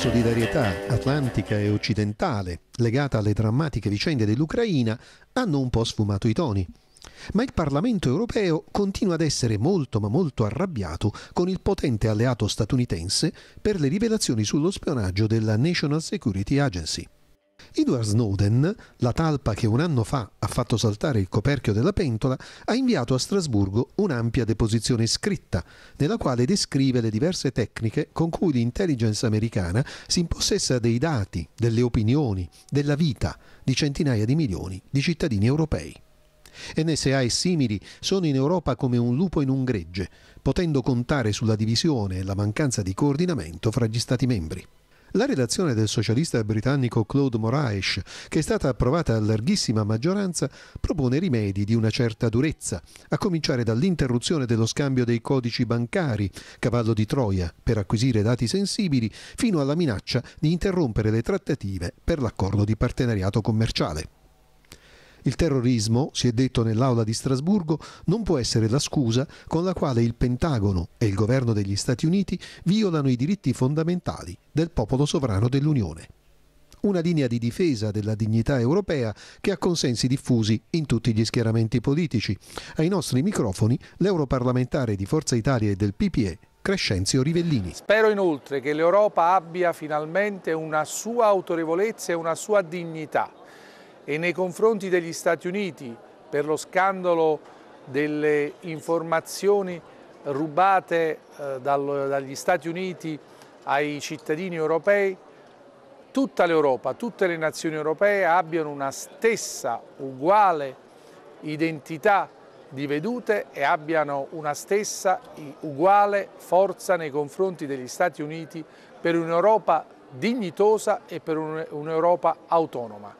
solidarietà atlantica e occidentale legata alle drammatiche vicende dell'Ucraina hanno un po' sfumato i toni. Ma il Parlamento europeo continua ad essere molto ma molto arrabbiato con il potente alleato statunitense per le rivelazioni sullo spionaggio della National Security Agency. Edward Snowden, la talpa che un anno fa ha fatto saltare il coperchio della pentola, ha inviato a Strasburgo un'ampia deposizione scritta, nella quale descrive le diverse tecniche con cui l'intelligence americana si impossessa dei dati, delle opinioni, della vita di centinaia di milioni di cittadini europei. NSA e simili sono in Europa come un lupo in un gregge, potendo contare sulla divisione e la mancanza di coordinamento fra gli Stati membri. La redazione del socialista britannico Claude Moraes, che è stata approvata a larghissima maggioranza, propone rimedi di una certa durezza, a cominciare dall'interruzione dello scambio dei codici bancari, cavallo di Troia, per acquisire dati sensibili, fino alla minaccia di interrompere le trattative per l'accordo di partenariato commerciale. Il terrorismo, si è detto nell'aula di Strasburgo, non può essere la scusa con la quale il Pentagono e il governo degli Stati Uniti violano i diritti fondamentali del popolo sovrano dell'Unione. Una linea di difesa della dignità europea che ha consensi diffusi in tutti gli schieramenti politici. Ai nostri microfoni l'europarlamentare di Forza Italia e del PPE Crescenzio Rivellini. Spero inoltre che l'Europa abbia finalmente una sua autorevolezza e una sua dignità e nei confronti degli Stati Uniti per lo scandalo delle informazioni rubate eh, dagli Stati Uniti ai cittadini europei, tutta l'Europa, tutte le nazioni europee abbiano una stessa uguale identità di vedute e abbiano una stessa uguale forza nei confronti degli Stati Uniti per un'Europa dignitosa e per un'Europa autonoma.